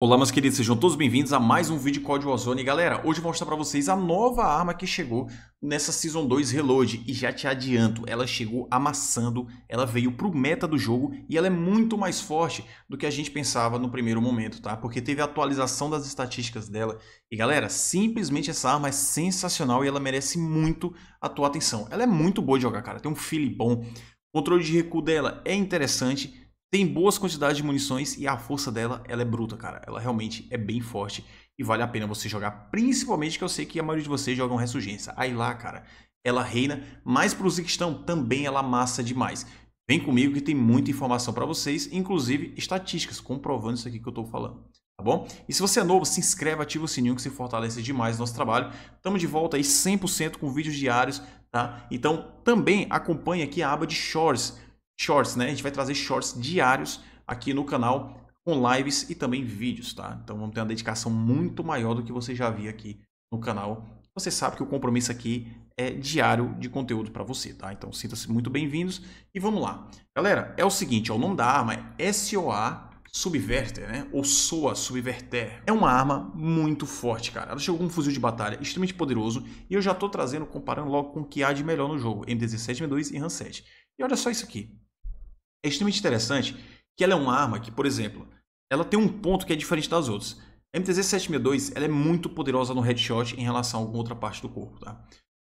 Olá meus queridos, sejam todos bem-vindos a mais um vídeo de Código Ozone. Galera, hoje eu vou mostrar para vocês a nova arma que chegou nessa Season 2 Reload. E já te adianto, ela chegou amassando, ela veio pro meta do jogo e ela é muito mais forte do que a gente pensava no primeiro momento, tá? Porque teve a atualização das estatísticas dela. E galera, simplesmente essa arma é sensacional e ela merece muito a tua atenção. Ela é muito boa de jogar, cara, tem um feeling bom. O controle de recuo dela é interessante, tem boas quantidades de munições e a força dela ela é bruta, cara. Ela realmente é bem forte e vale a pena você jogar. Principalmente que eu sei que a maioria de vocês jogam Ressurgência. Aí lá, cara, ela reina, mas para os que estão também ela massa demais. Vem comigo que tem muita informação para vocês, inclusive estatísticas, comprovando isso aqui que eu estou falando. Tá bom? E se você é novo, se inscreve, ativa o sininho que se fortalece demais o nosso trabalho. Estamos de volta aí 100% com vídeos diários, tá? Então também acompanhe aqui a aba de Shorts shorts, né? A gente vai trazer shorts diários aqui no canal com lives e também vídeos, tá? Então vamos ter uma dedicação muito maior do que você já viu aqui no canal. Você sabe que o compromisso aqui é diário de conteúdo para você, tá? Então sinta-se muito bem-vindos e vamos lá. Galera, é o seguinte, ó, o nome da arma é SOA Subverter, né? Ou SOA Subverter. É uma arma muito forte, cara. Ela chegou com um fuzil de batalha extremamente poderoso e eu já tô trazendo, comparando logo com o que há de melhor no jogo, M17, M2 e RAM7. E olha só isso aqui é extremamente interessante que ela é uma arma que, por exemplo, ela tem um ponto que é diferente das outras. A MTZ-762 ela é muito poderosa no headshot em relação a alguma outra parte do corpo, tá?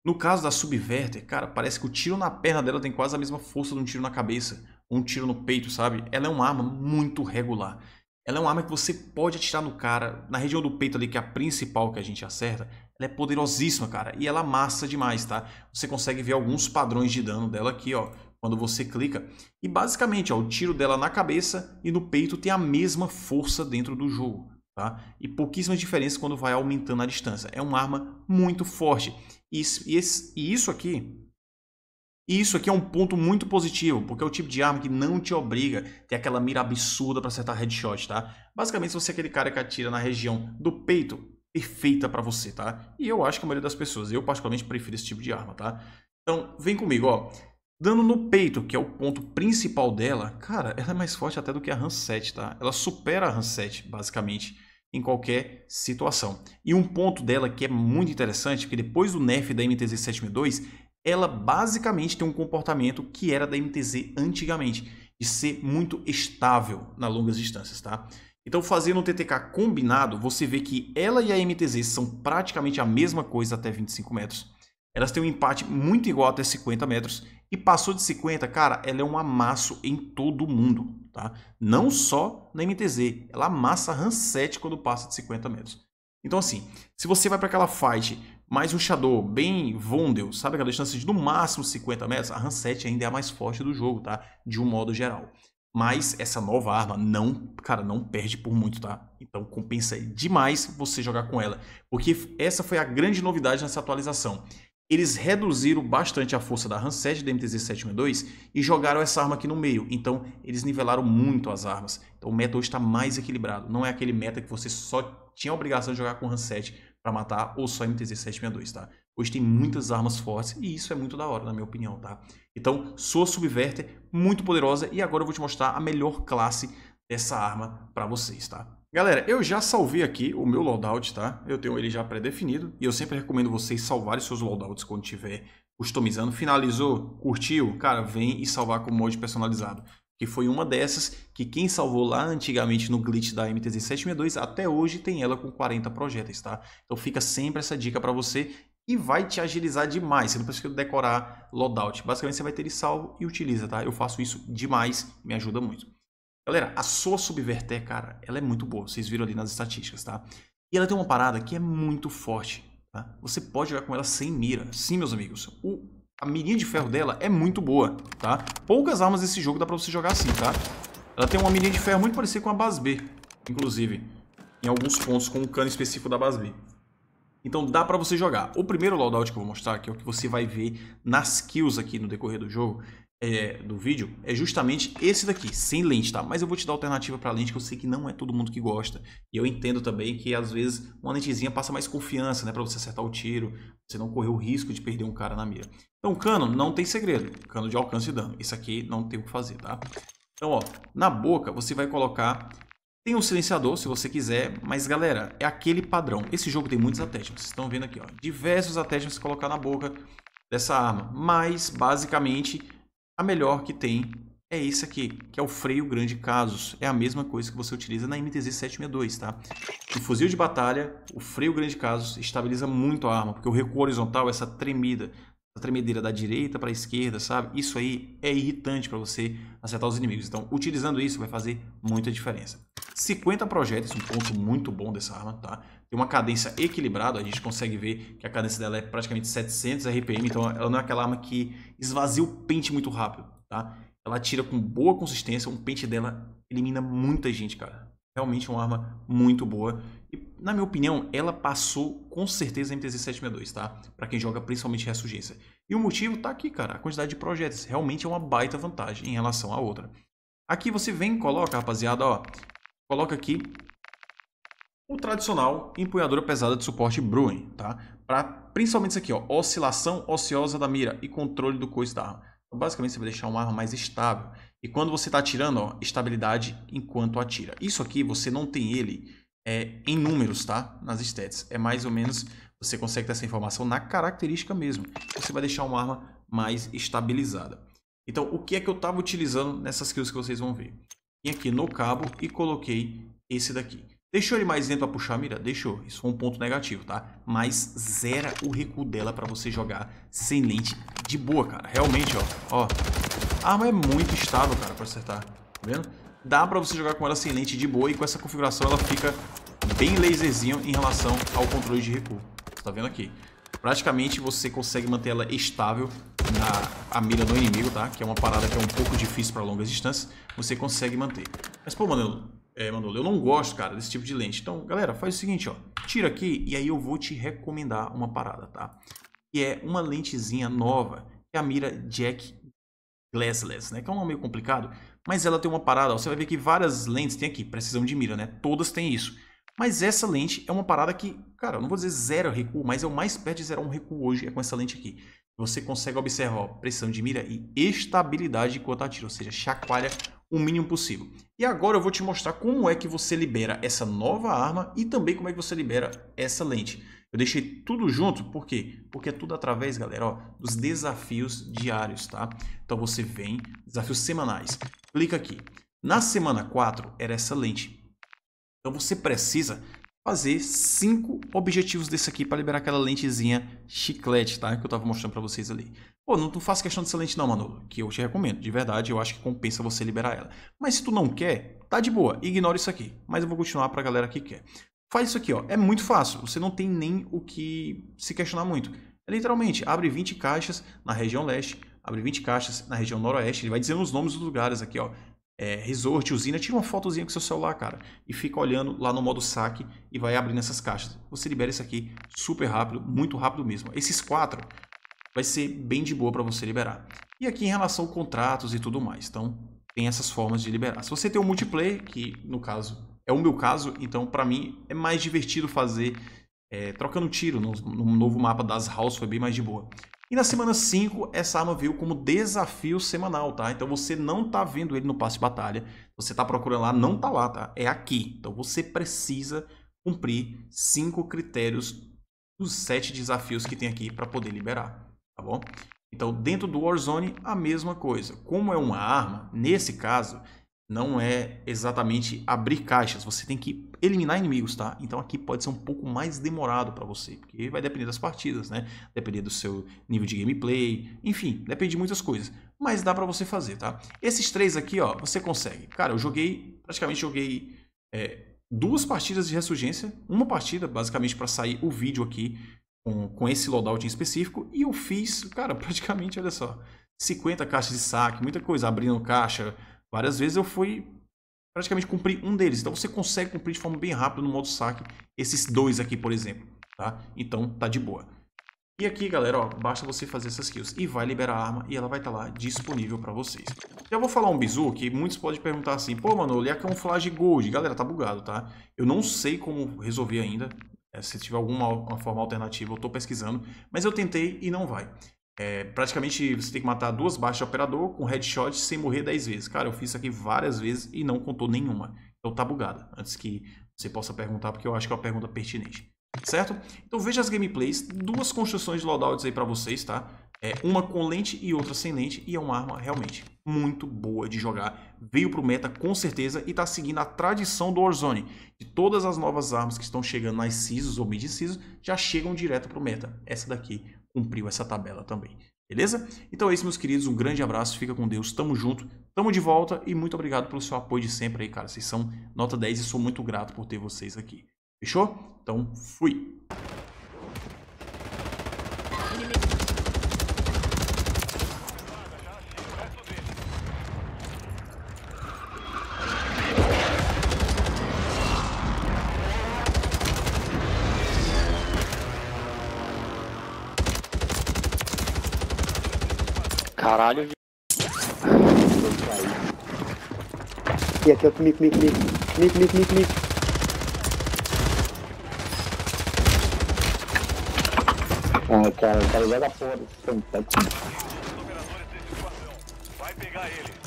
No caso da Subverter, cara, parece que o tiro na perna dela tem quase a mesma força de um tiro na cabeça, ou um tiro no peito, sabe? Ela é uma arma muito regular. Ela é uma arma que você pode atirar no cara, na região do peito ali, que é a principal que a gente acerta. Ela é poderosíssima, cara, e ela amassa demais, tá? Você consegue ver alguns padrões de dano dela aqui, ó quando você clica. E basicamente, ó, o tiro dela na cabeça e no peito tem a mesma força dentro do jogo. Tá? E pouquíssimas diferenças quando vai aumentando a distância. É uma arma muito forte. E isso, e e isso aqui e isso aqui é um ponto muito positivo, porque é o tipo de arma que não te obriga a ter aquela mira absurda para acertar headshot, tá? Basicamente, se você é aquele cara que atira na região do peito, perfeita para você, tá? E eu acho que a maioria das pessoas, eu particularmente prefiro esse tipo de arma, tá? Então, vem comigo, ó dando no peito, que é o ponto principal dela, cara, ela é mais forte até do que a Han 7, tá? Ela supera a Han 7, basicamente, em qualquer situação. E um ponto dela que é muito interessante, porque depois do nerf da MTZ 7.2, ela basicamente tem um comportamento que era da MTZ antigamente, de ser muito estável nas longas distâncias, tá? Então, fazendo um TTK combinado, você vê que ela e a MTZ são praticamente a mesma coisa até 25 metros. Elas têm um empate muito igual até 50 metros e passou de 50, cara, ela é um amasso em todo mundo, tá? Não só na MTZ, ela amassa RAM 7 quando passa de 50 metros. Então assim, se você vai para aquela fight mais ruxador, bem Vondel, sabe aquela distância de no máximo 50 metros, a RAM 7 ainda é a mais forte do jogo, tá? De um modo geral. Mas essa nova arma não, cara, não perde por muito, tá? Então compensa demais você jogar com ela, porque essa foi a grande novidade nessa atualização eles reduziram bastante a força da Hanset da MTZ-762 e jogaram essa arma aqui no meio. Então, eles nivelaram muito as armas. Então, o meta hoje está mais equilibrado. Não é aquele meta que você só tinha a obrigação de jogar com Hanset para matar ou só MTZ-762, tá? Hoje tem muitas armas fortes e isso é muito da hora, na minha opinião, tá? Então, sua Subverter, muito poderosa e agora eu vou te mostrar a melhor classe dessa arma para vocês, tá? Galera, eu já salvei aqui o meu loadout, tá? Eu tenho ele já pré-definido e eu sempre recomendo vocês salvarem seus loadouts quando tiver customizando. Finalizou? Curtiu? Cara, vem e salvar com mod personalizado. Que foi uma dessas que quem salvou lá antigamente no glitch da MTZ 762 até hoje tem ela com 40 projéteis, tá? Então fica sempre essa dica para você e vai te agilizar demais. Você não precisa decorar loadout. Basicamente você vai ter ele salvo e utiliza, tá? Eu faço isso demais, me ajuda muito. Galera, a sua Subverter, cara, ela é muito boa. Vocês viram ali nas estatísticas, tá? E ela tem uma parada que é muito forte, tá? Você pode jogar com ela sem mira. Sim, meus amigos. O, a mirinha de ferro dela é muito boa, tá? Poucas armas desse jogo dá pra você jogar assim, tá? Ela tem uma mirinha de ferro muito parecida com a Bas B, inclusive. Em alguns pontos, com um cano específico da Bas B. Então dá para você jogar. O primeiro loadout que eu vou mostrar, que é o que você vai ver nas kills aqui no decorrer do jogo, é, do vídeo é justamente esse daqui, sem lente, tá? Mas eu vou te dar alternativa para lente que eu sei que não é todo mundo que gosta. E eu entendo também que às vezes uma lentezinha passa mais confiança, né, para você acertar o tiro, você não correr o risco de perder um cara na mira. Então, cano não tem segredo, cano de alcance e dano. Isso aqui não tem o que fazer, tá? Então, ó, na boca você vai colocar tem um silenciador, se você quiser, mas galera, é aquele padrão. Esse jogo tem muitos attachments, vocês estão vendo aqui, ó. Diversos attachments colocar na boca dessa arma, mas basicamente a melhor que tem é esse aqui, que é o freio grande casos. É a mesma coisa que você utiliza na MTZ 762, tá? No fuzil de batalha, o freio grande casos estabiliza muito a arma, porque o recuo horizontal, essa tremida, essa tremedeira da direita para a esquerda, sabe? Isso aí é irritante para você acertar os inimigos. Então, utilizando isso vai fazer muita diferença. 50 projetos, um ponto muito bom dessa arma, tá? Tem uma cadência equilibrada, a gente consegue ver que a cadência dela é praticamente 700 RPM, então ela não é aquela arma que esvazia o pente muito rápido, tá? Ela tira com boa consistência, um pente dela elimina muita gente, cara. Realmente é uma arma muito boa. E, na minha opinião, ela passou com certeza a MTZ-762, tá? Pra quem joga principalmente Ressurgência. E o motivo tá aqui, cara. A quantidade de projetos realmente é uma baita vantagem em relação à outra. Aqui você vem e coloca, rapaziada, ó, coloca aqui o tradicional empunhadura pesada de suporte Bruin, tá? Para principalmente isso aqui, ó, oscilação ociosa da mira e controle do coice da arma. Então, basicamente você vai deixar uma arma mais estável. E quando você está atirando, ó, estabilidade enquanto atira. Isso aqui você não tem ele é, em números, tá? Nas stats. É mais ou menos você consegue ter essa informação na característica mesmo. Você vai deixar uma arma mais estabilizada. Então, o que é que eu estava utilizando nessas kills que vocês vão ver? vim aqui no cabo e coloquei esse daqui. Deixou ele mais dentro para puxar a mira? Deixou. Isso foi um ponto negativo, tá? Mas zera o recuo dela para você jogar sem lente de boa, cara. Realmente, ó. ó. A arma é muito estável, cara, para acertar. Tá vendo? Dá para você jogar com ela sem lente de boa e com essa configuração ela fica bem laserzinho em relação ao controle de recuo. Você tá vendo aqui? Praticamente você consegue manter ela estável na a mira do inimigo, tá? Que é uma parada que é um pouco difícil para longas distâncias, você consegue manter. Mas, pô, mano, é, Manolo, eu não gosto, cara, desse tipo de lente. Então, galera, faz o seguinte, ó. Tira aqui e aí eu vou te recomendar uma parada, tá? Que é uma lentezinha nova, que é a mira Jack Glassless, né? Que é um nome meio complicado, mas ela tem uma parada, ó, Você vai ver que várias lentes tem aqui, precisão de mira, né? Todas têm isso. Mas essa lente é uma parada que, cara, eu não vou dizer zero recuo, mas é o mais perto de zero um recuo hoje é com essa lente aqui. Você consegue observar pressão de mira e estabilidade enquanto atira, ou seja, chacoalha o mínimo possível. E agora eu vou te mostrar como é que você libera essa nova arma e também como é que você libera essa lente. Eu deixei tudo junto, por quê? Porque é tudo através, galera, ó, dos desafios diários, tá? Então você vem, desafios semanais, clica aqui. Na semana 4 era essa lente. Então você precisa fazer cinco objetivos desse aqui para liberar aquela lentezinha chiclete, tá? Que eu estava mostrando para vocês ali. Pô, não, não faço questão dessa lente não, Manolo, que eu te recomendo. De verdade, eu acho que compensa você liberar ela. Mas se tu não quer, tá de boa, ignora isso aqui. Mas eu vou continuar para a galera que quer. Faz isso aqui, ó. É muito fácil, você não tem nem o que se questionar muito. É literalmente, abre 20 caixas na região leste, abre 20 caixas na região noroeste, ele vai dizendo os nomes dos lugares aqui, ó é, resort, usina, tira uma fotozinha com seu celular, cara, e fica olhando lá no modo saque e vai abrindo essas caixas. Você libera isso aqui super rápido, muito rápido mesmo. Esses quatro vai ser bem de boa para você liberar. E aqui em relação a contratos e tudo mais, então tem essas formas de liberar. Se você tem um multiplayer, que no caso é o meu caso, então para mim é mais divertido fazer é, trocando tiro no, no novo mapa das House, foi bem mais de boa. E na semana 5, essa arma veio como desafio semanal, tá? Então você não tá vendo ele no passe de batalha, você tá procurando lá, não tá lá, tá? É aqui. Então você precisa cumprir cinco critérios dos sete desafios que tem aqui para poder liberar, tá bom? Então, dentro do Warzone, a mesma coisa. Como é uma arma, nesse caso, não é exatamente abrir caixas, você tem que eliminar inimigos, tá? Então aqui pode ser um pouco mais demorado para você, porque vai depender das partidas, né? Depender do seu nível de gameplay, enfim, depende de muitas coisas, mas dá para você fazer, tá? Esses três aqui, ó, você consegue. Cara, eu joguei, praticamente joguei é, duas partidas de ressurgência, uma partida basicamente para sair o vídeo aqui com, com esse loadout em específico, e eu fiz, cara, praticamente, olha só, 50 caixas de saque, muita coisa, abrindo caixa, Várias vezes eu fui praticamente cumprir um deles. Então você consegue cumprir de forma bem rápida no modo saque esses dois aqui, por exemplo, tá? Então tá de boa. E aqui, galera, ó, basta você fazer essas kills e vai liberar a arma e ela vai estar tá lá disponível para vocês. Já vou falar um bizu que muitos podem perguntar assim, pô, mano, ele é camuflagem gold. Galera, tá bugado, tá? Eu não sei como resolver ainda, eh, se tiver alguma forma alternativa, eu estou pesquisando, mas eu tentei e não vai. É, praticamente você tem que matar duas baixas de operador com headshot sem morrer 10 vezes. Cara, eu fiz isso aqui várias vezes e não contou nenhuma. Então tá bugada. Antes que você possa perguntar, porque eu acho que é uma pergunta pertinente. Certo? Então veja as gameplays, duas construções de loadouts aí para vocês, tá? É, uma com lente e outra sem lente, e é uma arma realmente muito boa de jogar. Veio pro meta com certeza e tá seguindo a tradição do Warzone. De todas as novas armas que estão chegando nas cisos ou mid seasons, já chegam direto pro meta. Essa daqui cumpriu essa tabela também. Beleza? Então é isso, meus queridos. Um grande abraço, fica com Deus, tamo junto, tamo de volta e muito obrigado pelo seu apoio de sempre aí, cara. Vocês são nota 10 e sou muito grato por ter vocês aqui. Fechou? Então, fui! Caralho, E aqui é o comigo, comigo, comigo. Comigo, comigo, comigo, comigo. Ah, cara, o cara joga fora. Vai pegar ele.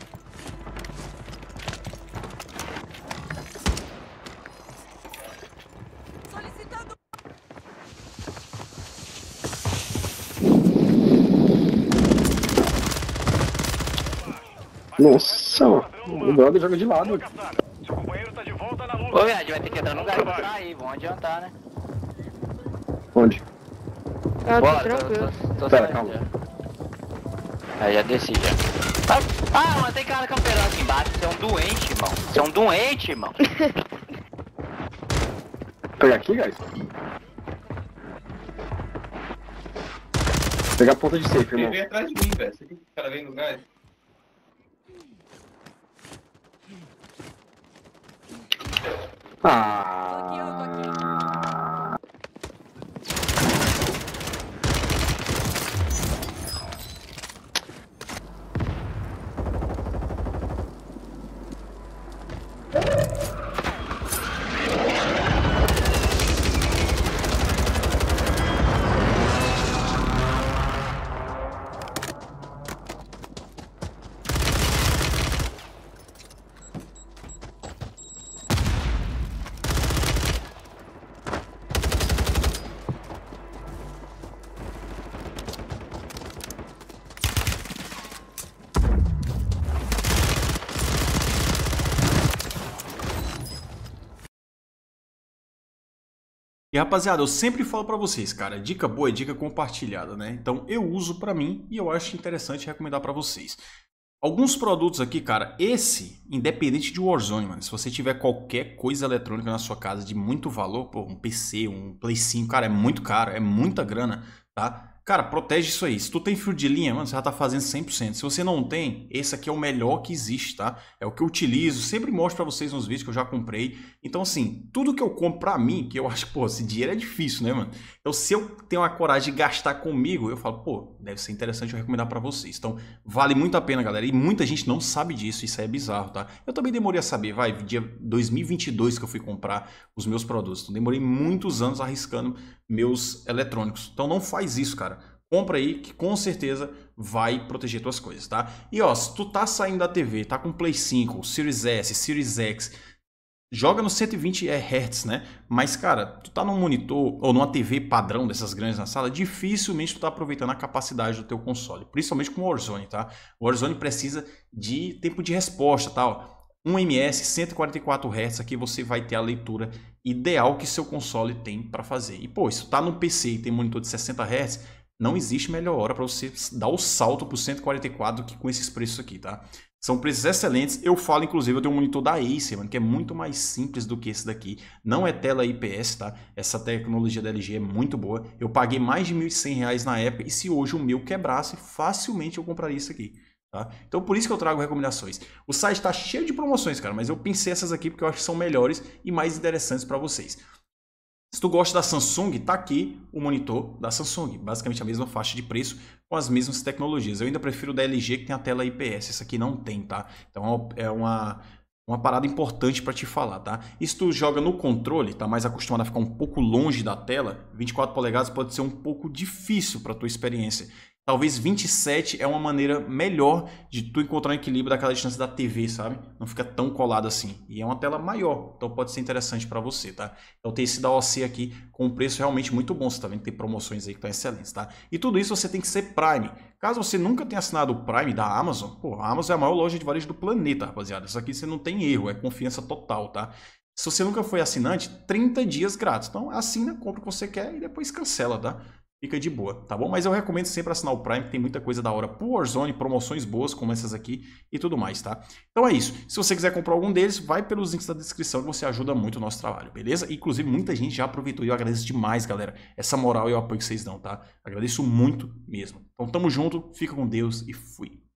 Nossa, o brother joga de lado. Seu companheiro tá de volta na luta. Ô, Viad, vai ter que entrar no lugar pra sair, vão adiantar, né? Onde? Ah, Bora, tranquilo. Tô, tô, tô Pera, calma. Já. Aí já desci já. Ah, ah mas tem cara camperando aqui embaixo. Você é um doente, irmão. Você é um doente, irmão. Pegar aqui, guys? Pegar a ponta de safe, irmão. Ele veio atrás de mim, velho. Você que o cara vem no gás? パー E rapaziada, eu sempre falo para vocês, cara, dica boa é dica compartilhada, né? Então eu uso para mim e eu acho interessante recomendar para vocês. Alguns produtos aqui, cara, esse, independente de Warzone, mano, se você tiver qualquer coisa eletrônica na sua casa de muito valor, pô, um PC, um Play 5, cara, é muito caro, é muita grana, tá? Cara, protege isso aí. Se tu tem fio de linha, mano, você já tá fazendo 100%. Se você não tem, esse aqui é o melhor que existe, tá? É o que eu utilizo, sempre mostro para vocês nos vídeos que eu já comprei. Então, assim, tudo que eu compro para mim, que eu acho, pô, esse dinheiro é difícil, né, mano? Então, se eu tenho a coragem de gastar comigo, eu falo, pô, deve ser interessante eu recomendar para vocês. Então, vale muito a pena, galera. E muita gente não sabe disso, isso é bizarro, tá? Eu também demorei a saber, vai, dia 2022 que eu fui comprar os meus produtos. Então, demorei muitos anos arriscando meus eletrônicos. Então, não faz isso, cara compra aí que com certeza vai proteger tuas coisas, tá? E ó, se tu tá saindo da TV, tá com Play 5, Series S, Series X, joga no 120 Hz, né? Mas cara, tu tá num monitor ou numa TV padrão dessas grandes na sala, dificilmente tu tá aproveitando a capacidade do teu console, principalmente com o Warzone, tá? O Warzone precisa de tempo de resposta, tá? Ó, 1ms 144 Hz aqui você vai ter a leitura ideal que seu console tem para fazer. E pô, se tu tá no PC e tem monitor de 60 Hz, não existe melhor hora para você dar o salto para o 144 do que com esses preços aqui, tá? São preços excelentes. Eu falo, inclusive, eu tenho um monitor da Acer, mano, que é muito mais simples do que esse daqui. Não é tela IPS, tá? Essa tecnologia da LG é muito boa. Eu paguei mais de R$ 1.100 na época e se hoje o meu quebrasse, facilmente eu compraria isso aqui. Tá? Então por isso que eu trago recomendações. O site está cheio de promoções, cara, mas eu pensei essas aqui porque eu acho que são melhores e mais interessantes para vocês. Se tu gosta da Samsung, está aqui o monitor da Samsung, basicamente a mesma faixa de preço com as mesmas tecnologias. Eu ainda prefiro o da LG que tem a tela IPS, essa aqui não tem, tá? Então é uma é uma parada importante para te falar, tá? E se tu joga no controle, tá mais acostumado a ficar um pouco longe da tela, 24 polegadas pode ser um pouco difícil para tua experiência. Talvez 27 é uma maneira melhor de tu encontrar um equilíbrio daquela distância da TV, sabe? Não fica tão colado assim. E é uma tela maior, então pode ser interessante para você, tá? Então tem esse da OC aqui com um preço realmente muito bom, você tá vendo? Tem promoções aí que estão excelentes, tá? E tudo isso você tem que ser Prime. Caso você nunca tenha assinado o Prime da Amazon, pô, a Amazon é a maior loja de varejo do planeta, rapaziada. Isso aqui você não tem erro, é confiança total, tá? Se você nunca foi assinante, 30 dias grátis. Então assina, compra o que você quer e depois cancela, tá? fica de boa, tá bom? Mas eu recomendo sempre assinar o Prime, que tem muita coisa da hora pro Warzone, promoções boas como essas aqui e tudo mais, tá? Então é isso. Se você quiser comprar algum deles, vai pelos links da descrição, que você ajuda muito o nosso trabalho, beleza? Inclusive, muita gente já aproveitou e eu agradeço demais, galera, essa moral e o apoio que vocês dão, tá? Agradeço muito mesmo. Então tamo junto, fica com Deus e fui.